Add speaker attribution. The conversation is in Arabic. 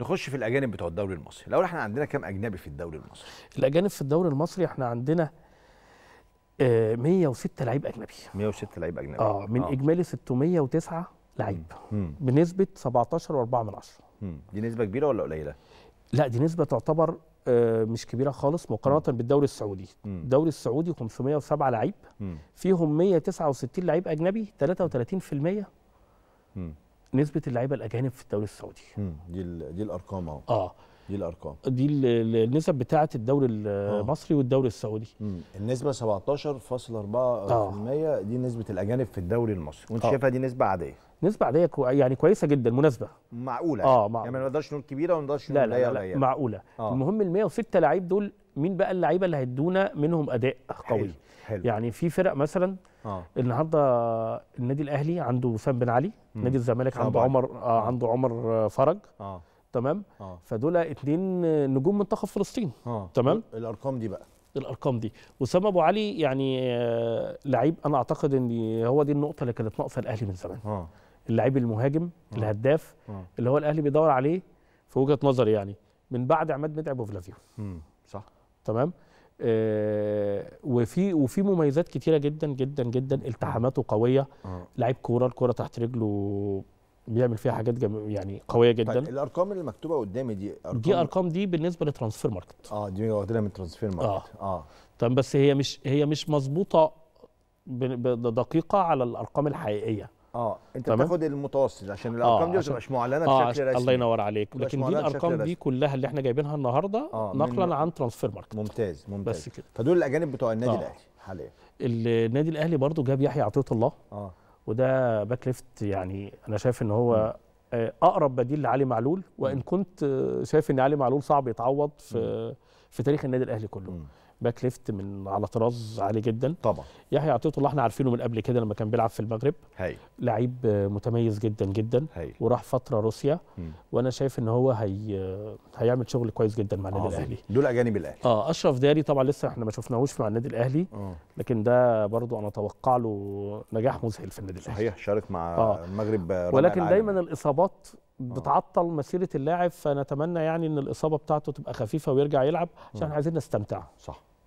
Speaker 1: نخش في الاجانب بتوع الدوري المصري الاول احنا عندنا كام اجنبي في الدوري المصري الاجانب في الدوري المصري احنا عندنا 106 آه، لعيب اجنبي 106 لعيب اجنبي اه من آه. اجمالي 609 لعيب بنسبه 17.4 دي نسبه كبيره ولا قليله لا دي نسبه تعتبر آه، مش كبيره خالص مقارنه بالدوري السعودي الدوري السعودي 507 لعيب فيهم 169 لعيب اجنبي 33% نسبه اللعيبه الاجانب في الدوري السعودي دي دي الارقام اهو اه دي الارقام دي النسب بتاعه الدوري آه. المصري والدوري السعودي مم. النسبه 17.4% آه. دي نسبه الاجانب في الدوري المصري وانت آه. شايفها دي نسبه عاديه نسبه عاديه كو يعني كويسه جدا مناسبه معقوله اه مع... يعني ما نقدرش نقول كبيره وما نقدرش نقول لا لا, لا, لا يعني. معقوله آه. المهم ال 106 لعيب دول مين بقى اللعيبه اللي هيدونا منهم اداء قوي حلو. حلو. يعني في فرق مثلا آه. النهارده النادي الاهلي عنده وسام بن علي مم. نادي الزمالك آه، آه. عنده عمر آه عنده عمر فرج آه. تمام آه. فدول اتنين نجوم منتخب فلسطين آه. تمام الارقام دي بقى الارقام دي وسام ابو علي يعني آه، لعيب انا اعتقد ان هو دي النقطه اللي كانت ناقصه الاهلي من زمان آه. اللعيب المهاجم آه. الهداف آه. اللي هو الاهلي بيدور عليه في وجهه نظري يعني من بعد عماد متعب وفلافيو صح تمام آه، وفي وفي مميزات كتيره جدا جدا جدا التحاماته قويه آه. لعيب كوره الكوره تحت رجله بيعمل فيها حاجات جم... يعني قويه طيب، جدا طيب الارقام اللي مكتوبه قدامي دي أرقام دي ارقام دي بالنسبه لترانسفير ماركت اه دي واخدينها من ترانسفير ماركت اه, آه. طب بس هي مش هي مش مظبوطه دقيقه على الارقام الحقيقيه اه انت بتاخد المتوسط عشان آه، الارقام آه دي ما تبقاش معلنه آه بشكل رسمي الله ينور عليك لكن دي الارقام دي كلها اللي احنا جايبينها النهارده آه نقلا عن ترانسفير ماركت ممتاز ممتاز بس كده فدول الاجانب بتوع النادي آه. الاهلي حاليا النادي الاهلي برضو جاب يحيى عطيه الله اه وده باك ليفت يعني انا شايف ان هو آه، اقرب بديل لعلي معلول وان كنت آه، شايف ان علي معلول صعب يتعوض في في تاريخ النادي الاهلي كله باك ليفت من على طراز عالي جدا طبعا يحيى عطيه الله احنا عارفينه من قبل كده لما كان بيلعب في المغرب هي. لعيب متميز جدا جدا هي. وراح فتره روسيا م. وانا شايف ان هو هي هيعمل شغل كويس جدا مع النادي الاهلي دول اجانب الاهلي اه اشرف داري طبعا لسه احنا ما شفناهوش مع النادي الاهلي آه. لكن ده برضو انا اتوقع له نجاح مذهل في النادي الاهلي صحيح شارك مع آه. المغرب ولكن دايما الاصابات آه. بتعطل مسيره اللاعب فنتمنى يعني ان الاصابه بتاعته تبقى خفيفه ويرجع يلعب عشان احنا آه. عايزين نستمتع صح